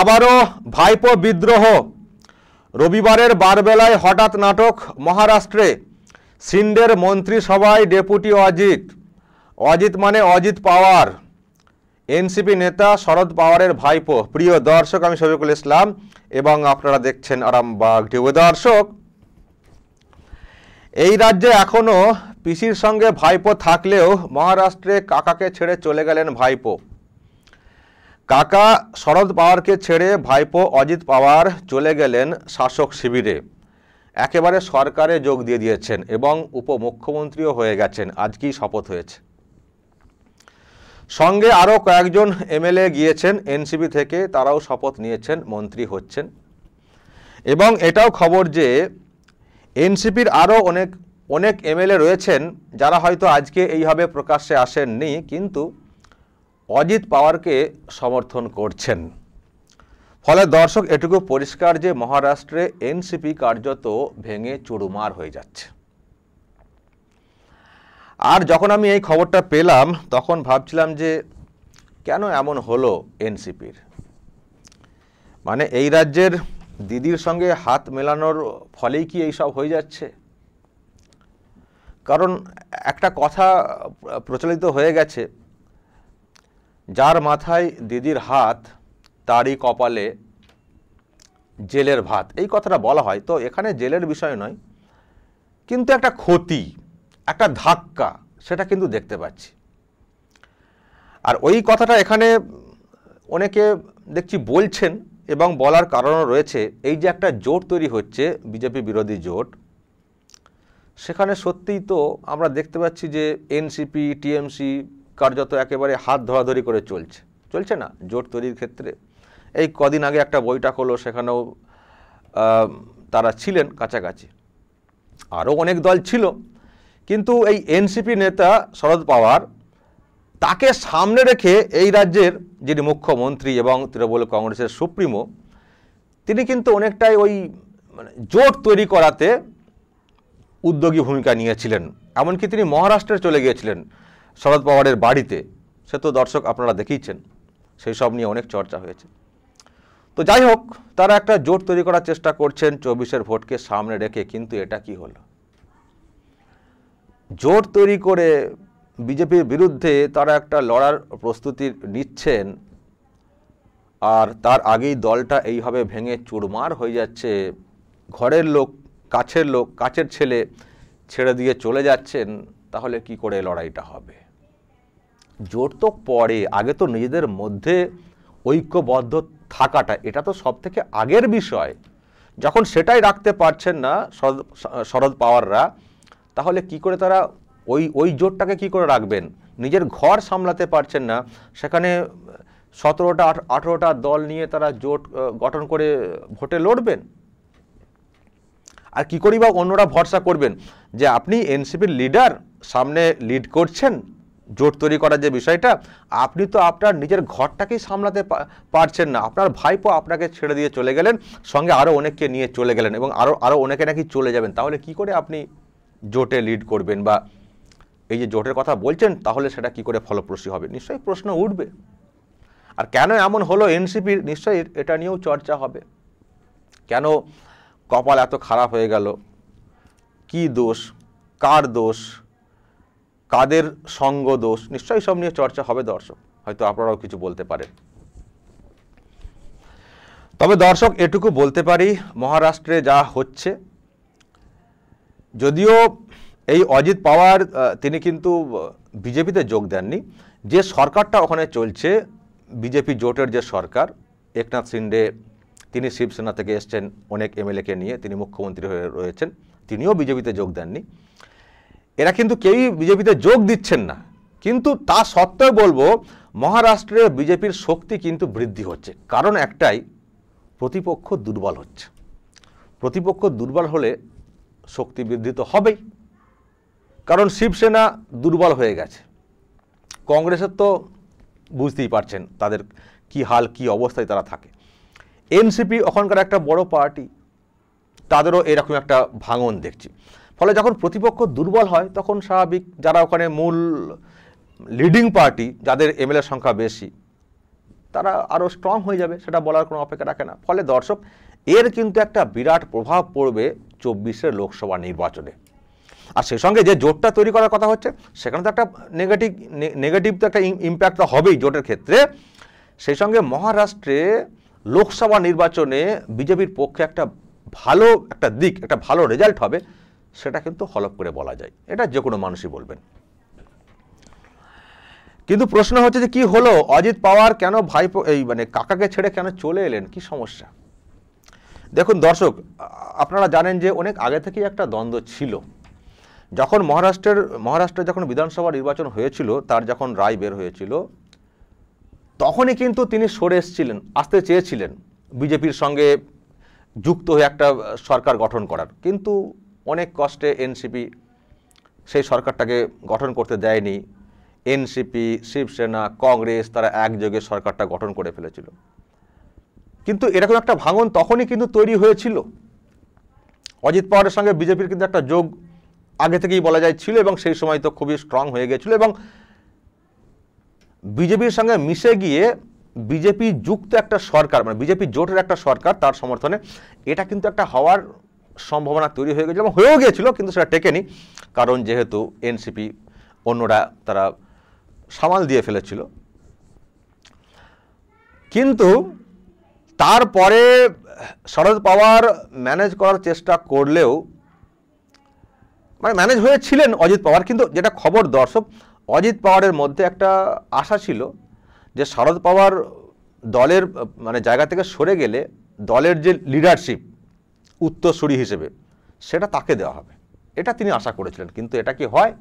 আবারও ভাইপো বিদ্রোহ রবিবারের বারবেলায় হঠাৎ নাটক মহারাষ্ট্রে সিন্ডের মন্ত্রিসভায় ডেপুটি অজিত অজিত মানে অজিত পাওয়ার এনসিপি নেতা শরদ পাওয়ারের ভাইপো প্রিয় দর্শক আমি শফিকুল ইসলাম এবং আপনারা দেখছেন আরামবাগ ঢেউ দর্শক এই রাজ্যে এখনও পিসির সঙ্গে ভাইপো থাকলেও মহারাষ্ট্রে কাকাকে ছেড়ে চলে গেলেন ভাইপো কাকা শরদ পাওয়ারকে ছেড়ে ভাইপো অজিত পাওয়ার চলে গেলেন শাসক শিবিরে একেবারে সরকারে যোগ দিয়ে দিয়েছেন এবং উপমুখ্যমন্ত্রীও হয়ে গেছেন আজকেই শপথ হয়েছে সঙ্গে আরও কয়েকজন এমএলএ গিয়েছেন এনসিপি থেকে তারাও শপথ নিয়েছেন মন্ত্রী হচ্ছেন এবং এটাও খবর যে এনসিপির আরও অনেক অনেক এমএলএ রয়েছেন যারা হয়তো আজকে এইভাবে প্রকাশ্যে আসেননি কিন্তু অজিত পাওয়ারকে সমর্থন করছেন ফলে দর্শক এটুকু পরিষ্কার যে মহারাষ্ট্রে এনসিপি কার্যত ভেঙে চুরুমার হয়ে যাচ্ছে আর যখন আমি এই খবরটা পেলাম তখন ভাবছিলাম যে কেন এমন হলো এনসিপির মানে এই রাজ্যের দিদির সঙ্গে হাত মেলানোর ফলেই কি এইসব হয়ে যাচ্ছে কারণ একটা কথা প্রচলিত হয়ে গেছে যার মাথায় দিদির হাত তারই কপালে জেলের ভাত এই কথাটা বলা হয় তো এখানে জেলের বিষয় নয় কিন্তু একটা ক্ষতি একটা ধাক্কা সেটা কিন্তু দেখতে পাচ্ছি আর ওই কথাটা এখানে অনেকে দেখছি বলছেন এবং বলার কারণও রয়েছে এই যে একটা জোট তৈরি হচ্ছে বিজেপি বিরোধী জোট সেখানে সত্যিই তো আমরা দেখতে পাচ্ছি যে এনসিপি টিএমসি কার্যত একেবারে হাত ধরাধরি করে চলছে চলছে না জোট তৈরির ক্ষেত্রে এই কদিন আগে একটা বৈঠক হলো সেখানেও তারা ছিলেন কাছাকাছি আরও অনেক দল ছিল কিন্তু এই এনসিপি নেতা শরদ পাওয়ার তাকে সামনে রেখে এই রাজ্যের যিনি মুখ্যমন্ত্রী এবং তৃণমূল কংগ্রেসের সুপ্রিমো তিনি কিন্তু অনেকটাই ওই মানে জোট তৈরি করাতে উদ্যোগী ভূমিকা নিয়েছিলেন এমনকি তিনি মহারাষ্ট্রে চলে গিয়েছিলেন শরদ পাওয়ারের বাড়িতে সে তো দর্শক আপনারা দেখিয়েছেন সেই সব নিয়ে অনেক চর্চা হয়েছে তো যাই হোক তারা একটা জোট তৈরি করার চেষ্টা করছেন চব্বিশের ভোটকে সামনে রেখে কিন্তু এটা কি হলো জোট তৈরি করে বিজেপির বিরুদ্ধে তারা একটা লড়ার প্রস্তুতি নিচ্ছেন আর তার আগেই দলটা এইভাবে ভেঙে চুরমার হয়ে যাচ্ছে ঘরের লোক কাছের লোক কাছের ছেলে ছেড়ে দিয়ে চলে যাচ্ছেন তাহলে কি করে লড়াইটা হবে জোট তো পরে আগে তো নিজেদের মধ্যে ঐক্যবদ্ধ থাকাটা এটা তো সব থেকে আগের বিষয় যখন সেটাই রাখতে পারছেন না শরদ শরদ পাওয়াররা তাহলে কি করে তারা ওই ওই জোটটাকে কি করে রাখবেন নিজের ঘর সামলাতে পারছেন না সেখানে সতেরোটা আঠেরোটা দল নিয়ে তারা জোট গঠন করে ভোটে লড়বেন আর কি করি বা অন্যরা ভরসা করবেন যে আপনি এনসিপির লিডার সামনে লিড করছেন জোট তৈরি করার যে বিষয়টা আপনি তো আপনার নিজের ঘরটাকেই সামলাতে পারছেন না আপনার ভাইপো আপনাকে ছেড়ে দিয়ে চলে গেলেন সঙ্গে আরও অনেককে নিয়ে চলে গেলেন এবং আরও আরও অনেকে নাকি চলে যাবেন তাহলে কি করে আপনি জোটে লিড করবেন বা এই যে জোটের কথা বলছেন তাহলে সেটা কি করে ফলপ্রসূ হবে নিশ্চয়ই প্রশ্ন উঠবে আর কেন এমন হলো এনসিপির নিশ্চয়ই এটা নিয়েও চর্চা হবে কেন কপাল এত খারাপ হয়ে গেল কি দোষ কার দোষ কাদের সঙ্গ দোষ নিশ্চয়ই সব নিয়ে চর্চা হবে দর্শক হয়তো আপনারাও কিছু বলতে পারেন তবে দর্শক এটুকু বলতে পারি মহারাষ্ট্রে যা হচ্ছে যদিও এই অজিত পাওয়ার তিনি কিন্তু বিজেপিতে যোগ দেননি যে সরকারটা ওখানে চলছে বিজেপি জোটের যে সরকার একনাথ সিন্ডে তিনি শিবসেনা থেকে এসছেন অনেক এমএলএকে নিয়ে তিনি মুখ্যমন্ত্রী হয়ে রয়েছেন তিনিও বিজেপিতে যোগ দেননি এরা কিন্তু কেউই বিজেপিতে যোগ দিচ্ছেন না কিন্তু তা সত্ত্বেও বলবো মহারাষ্ট্রে বিজেপির শক্তি কিন্তু বৃদ্ধি হচ্ছে কারণ একটাই প্রতিপক্ষ দুর্বল হচ্ছে প্রতিপক্ষ দুর্বল হলে শক্তি বৃদ্ধি তো হবেই কারণ শিবসেনা দুর্বল হয়ে গেছে কংগ্রেসের তো বুঝতেই পারছেন তাদের কি হাল কি অবস্থায় তারা থাকে এনসিপি ওখানকার একটা বড় পার্টি তাদেরও এরকম একটা ভাঙন দেখছি ফলে যখন প্রতিপক্ষ দুর্বল হয় তখন স্বাভাবিক যারা ওখানে মূল লিডিং পার্টি যাদের এমএলএর সংখ্যা বেশি তারা আরও স্ট্রং হয়ে যাবে সেটা বলার কোনো অপেক্ষা রাখে না ফলে দর্শক এর কিন্তু একটা বিরাট প্রভাব পড়বে চব্বিশের লোকসভা নির্বাচনে আর সেই সঙ্গে যে জোটটা তৈরি করার কথা হচ্ছে সেখানে তো একটা নেগেটিভ নেগেটিভ তো একটা ইম্প্যাক্ট তো হবেই জোটের ক্ষেত্রে সেই সঙ্গে মহারাষ্ট্রে লোকসভা নির্বাচনে বিজেপির পক্ষে একটা ভালো একটা দিক একটা ভালো রেজাল্ট হবে সেটা কিন্তু হলপ করে বলা যায় এটা যে কোনো মানুষই বলবেন কিন্তু প্রশ্ন হচ্ছে যে কি হলো অজিত পাওয়ার কেন ভাইপো এই মানে কাকাকে ছেড়ে কেন চলে এলেন কি সমস্যা দেখুন দর্শক আপনারা জানেন যে অনেক আগে থেকেই একটা দ্বন্দ্ব ছিল যখন মহারাষ্ট্রের মহারাষ্ট্রে যখন বিধানসভা নির্বাচন হয়েছিল তার যখন রায় বের হয়েছিল তখনই কিন্তু তিনি সরে এসেছিলেন আসতে চেয়েছিলেন বিজেপির সঙ্গে যুক্ত হয়ে একটা সরকার গঠন করার কিন্তু অনেক কষ্টে এনসিপি সেই সরকারটাকে গঠন করতে দেয়নি এনসিপি শিবসেনা কংগ্রেস তারা একযোগে সরকারটা গঠন করে ফেলেছিল কিন্তু এরকম একটা ভাঙন তখনই কিন্তু তৈরি হয়েছিল অজিত পাওয়ারের সঙ্গে বিজেপির কিন্তু একটা যোগ আগে থেকেই বলা যায় ছিল এবং সেই সময় তো খুবই স্ট্রং হয়ে গেছিলো এবং বিজেপির সঙ্গে মিশে গিয়ে বিজেপি যুক্ত একটা সরকার মানে বিজেপি জোটের একটা সরকার তার সমর্থনে এটা কিন্তু একটা হওয়ার সম্ভাবনা তৈরি হয়ে গেছিলো এবং হয়েও গিয়েছিল কিন্তু সেটা টেকেনি কারণ যেহেতু এনসিপি অন্যরা তারা সামাল দিয়ে ফেলেছিল কিন্তু তারপরে শরদ পাওয়ার ম্যানেজ করার চেষ্টা করলেও মানে ম্যানেজ হয়েছিলেন অজিত পাওয়ার কিন্তু যেটা খবর দর্শক অজিত পাওয়ারের মধ্যে একটা আশা ছিল যে শরদ পাওয়ার দলের মানে জায়গা থেকে সরে গেলে দলের যে লিডারশিপ উত্তরসূরি হিসেবে সেটা তাকে দেওয়া হবে এটা তিনি আশা করেছিলেন কিন্তু এটা কি হয়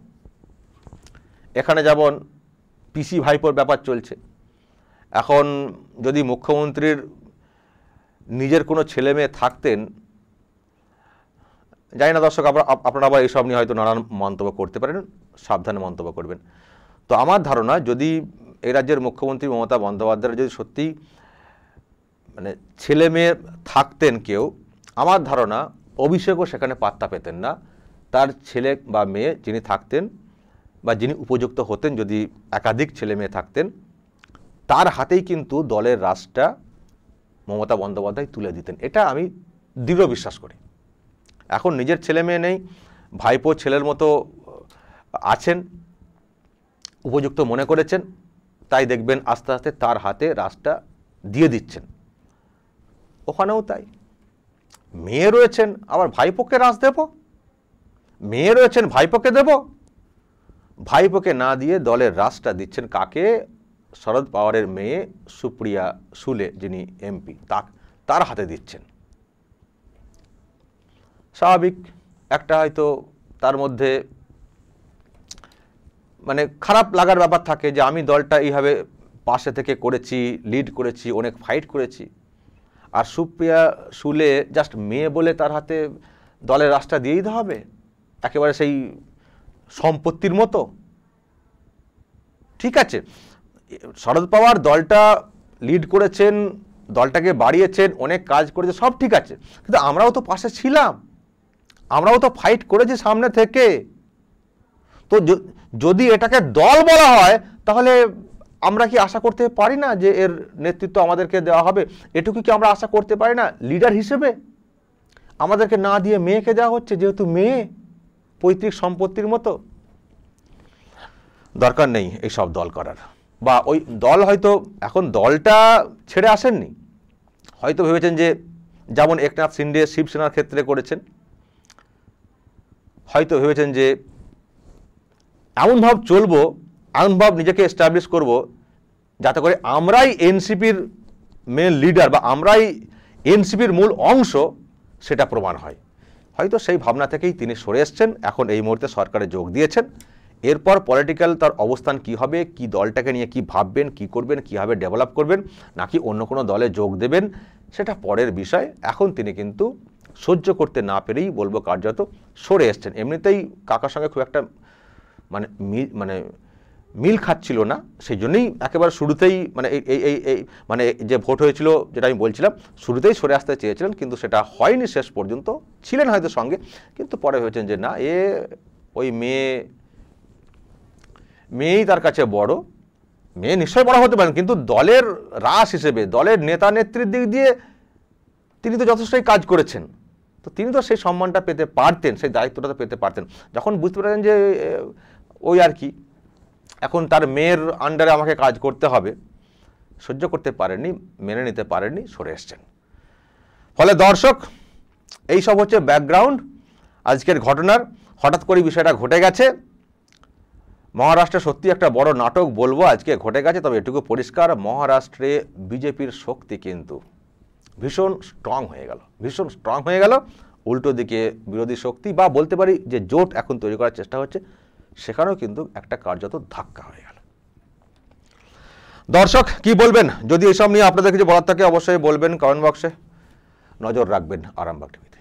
এখানে যেমন পিসি ভাইপোর ব্যাপার চলছে এখন যদি মুখ্যমন্ত্রীর নিজের কোনো ছেলে মেয়ে থাকতেন জানি না দর্শক আপনারা আপনারা আবার এইসব নিয়ে হয়তো নানান মন্তব্য করতে পারেন সাবধানে মন্তব্য করবেন তো আমার ধারণা যদি এই রাজ্যের মুখ্যমন্ত্রী মমতা বন্দ্যোপাধ্যায় যদি সত্যি মানে ছেলে মেয়ে থাকতেন কেউ আমার ধারণা অভিষেকও সেখানে পাত্তা পেতেন না তার ছেলে বা মেয়ে যিনি থাকতেন বা যিনি উপযুক্ত হতেন যদি একাধিক ছেলে মেয়ে থাকতেন তার হাতেই কিন্তু দলের রাজটা মমতা বন্দ্যোপাধ্যায় তুলে দিতেন এটা আমি দৃঢ় বিশ্বাস করি এখন নিজের ছেলে মেয়ে নেই ভাইপো ছেলের মতো আছেন উপযুক্ত মনে করেছেন তাই দেখবেন আস্তে আস্তে তার হাতে রাজটা দিয়ে দিচ্ছেন ওখানেও তাই মেয়ে রয়েছেন আবার ভাইপোকে রাজ দেব মেয়ে রয়েছেন ভাইপোকে দেব ভাইপোকে না দিয়ে দলের রাজটা দিচ্ছেন কাকে শরদ পাওয়ারের মেয়ে সুপ্রিয়া সুলে যিনি এমপি তা তার হাতে দিচ্ছেন স্বাভাবিক একটা হয়তো তার মধ্যে মানে খারাপ লাগার ব্যাপার থাকে যে আমি দলটা এইভাবে পাশে থেকে করেছি লিড করেছি অনেক ফাইট করেছি আর সুপ্রিয়া শুলে জাস্ট মেয়ে বলে তার হাতে দলের রাস্তা দিয়ে দিতে হবে একেবারে সেই সম্পত্তির মতো ঠিক আছে শরদ পাওয়ার দলটা লিড করেছেন দলটাকে বাড়িয়েছেন অনেক কাজ করেছে সব ঠিক আছে কিন্তু আমরাও তো পাশে ছিলাম আমরাও তো ফাইট করেছি সামনে থেকে তো যদি এটাকে দল বলা হয় তাহলে আমরা কি আশা করতে পারি না যে এর নেতৃত্ব আমাদেরকে দেওয়া হবে এটুকু কি আমরা আশা করতে পারি না লিডার হিসেবে আমাদেরকে না দিয়ে মেয়েকে দেওয়া হচ্ছে যেহেতু মেয়ে পৈতৃক সম্পত্তির মতো দরকার নেই এইসব দল করার বা ওই দল হয়তো এখন দলটা ছেড়ে আসেননি হয়তো ভেবেছেন যে যেমন একনাথ সিন্ডে শিবসেনার ক্ষেত্রে করেছেন হয়তো ভেবেছেন যে এমনভাবে চলবো আনভাব নিজেকে এস্টাবলিশ করব যাতে করে আমরাই এনসিপির মেন লিডার বা আমরাই এনসিপির মূল অংশ সেটা প্রমাণ হয় হয়তো সেই ভাবনা থেকেই তিনি সরে এসছেন এখন এই মুহূর্তে সরকারে যোগ দিয়েছেন এরপর পলিটিক্যাল তার অবস্থান কি হবে কি দলটাকে নিয়ে কি ভাববেন কি করবেন কীভাবে ডেভেলপ করবেন নাকি অন্য কোনো দলে যোগ দেবেন সেটা পরের বিষয় এখন তিনি কিন্তু সহ্য করতে না পেরেই বলবো কার্যত সরে এসছেন এমনিতেই কাকার সঙ্গে খুব একটা মানে মানে মিল খাচ্ছিল না সেই জন্যই একেবারে শুরুতেই মানে এই এই এই মানে যে ভোট হয়েছিল যেটা আমি বলছিলাম শুরুতেই সরে আসতে চেয়েছিলেন কিন্তু সেটা হয়নি শেষ পর্যন্ত ছিলেন হয়তো সঙ্গে কিন্তু পরে হয়েছেন যে না এ ওই মেয়ে মেয়েই তার কাছে বড় মেয়ে নিশ্চয়ই বড় হতে পারেন কিন্তু দলের রাস হিসেবে দলের নেতা নেত্রীর দিক দিয়ে তিনি তো যথেষ্টই কাজ করেছেন তো তিনি তো সেই সম্মানটা পেতে পারতেন সেই দায়িত্বটা পেতে পারতেন যখন বুঝতে পারতেন যে ওই আর কি এখন তার মেয়ের আন্ডারে আমাকে কাজ করতে হবে সহ্য করতে পারেননি মেনে নিতে পারেননি সরে এসছেন ফলে দর্শক এই সব হচ্ছে ব্যাকগ্রাউন্ড আজকের ঘটনার হঠাৎ করে বিষয়টা ঘটে গেছে মহারাষ্ট্রে সত্যি একটা বড় নাটক বলবো আজকে ঘটে গেছে তবে এটুকু পরিষ্কার মহারাষ্ট্রে বিজেপির শক্তি কিন্তু ভীষণ স্ট্রং হয়ে গেল ভীষণ স্ট্রং হয়ে গেল উল্টো দিকে বিরোধী শক্তি বা বলতে পারি যে জোট এখন তৈরি করার চেষ্টা হচ্ছে সেখানেও কিন্তু একটা কার্যত ধাক্কা হয়ে গেল দর্শক কি বলবেন যদি এসব নিয়ে আপনাদের কিছু বলার থাকে অবশ্যই বলবেন কমেন্ট বক্সে নজর রাখবেন আরামবাগ টিভিতে